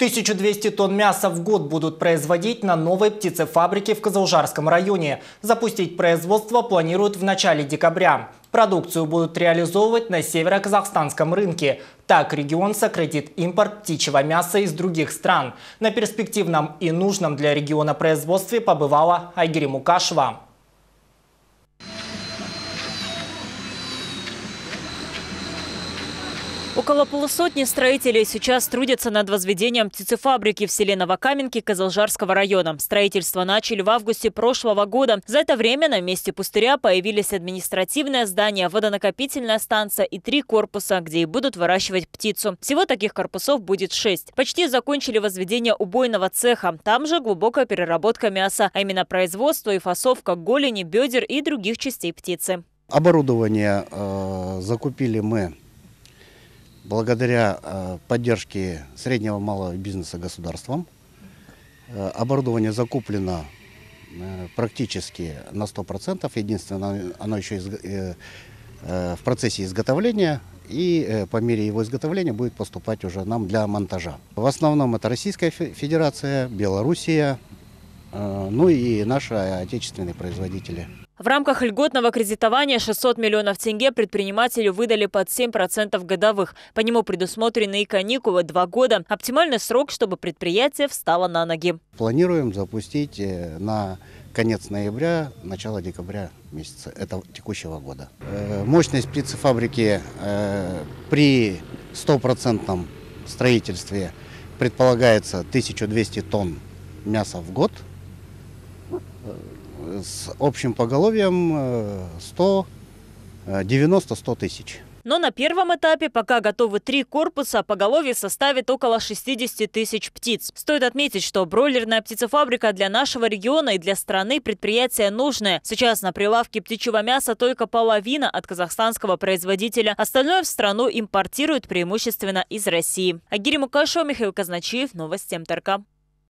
1200 тонн мяса в год будут производить на новой птицефабрике в Казалжарском районе. Запустить производство планируют в начале декабря. Продукцию будут реализовывать на североказахстанском рынке. Так регион сократит импорт птичьего мяса из других стран. На перспективном и нужном для региона производстве побывала Айгири Мукашева. Около полусотни строителей сейчас трудятся над возведением птицефабрики в селе Новокаменки Казалжарского района. Строительство начали в августе прошлого года. За это время на месте пустыря появились административное здание, водонакопительная станция и три корпуса, где и будут выращивать птицу. Всего таких корпусов будет шесть. Почти закончили возведение убойного цеха. Там же глубокая переработка мяса, а именно производство и фасовка голени, бедер и других частей птицы. Оборудование э, закупили мы благодаря э, поддержке среднего и малого бизнеса государством. Э, оборудование закуплено э, практически на 100%. Единственное, оно еще в процессе изготовления, и по мере его изготовления будет поступать уже нам для монтажа. В основном это Российская Федерация, Белоруссия, а, ну и наши отечественные производители. В рамках льготного кредитования 600 миллионов тенге предпринимателю выдали под 7% годовых. По нему предусмотрены и каникулы – два года. Оптимальный срок, чтобы предприятие встало на ноги. Планируем запустить э, на конец ноября, начало декабря месяца этого текущего года. Э, мощность птицефабрики э, при 100% строительстве предполагается 1200 тонн мяса в год – с общим поголовьем 100, э, 90-100 э, тысяч. Но на первом этапе пока готовы три корпуса, поголовье составит около 60 тысяч птиц. Стоит отметить, что бройлерная птицефабрика для нашего региона и для страны предприятие нужное. Сейчас на прилавке птичьего мяса только половина от казахстанского производителя. Остальное в страну импортируют преимущественно из России. Агири Мукашо, Михаил Казначеев, Новости МТРК.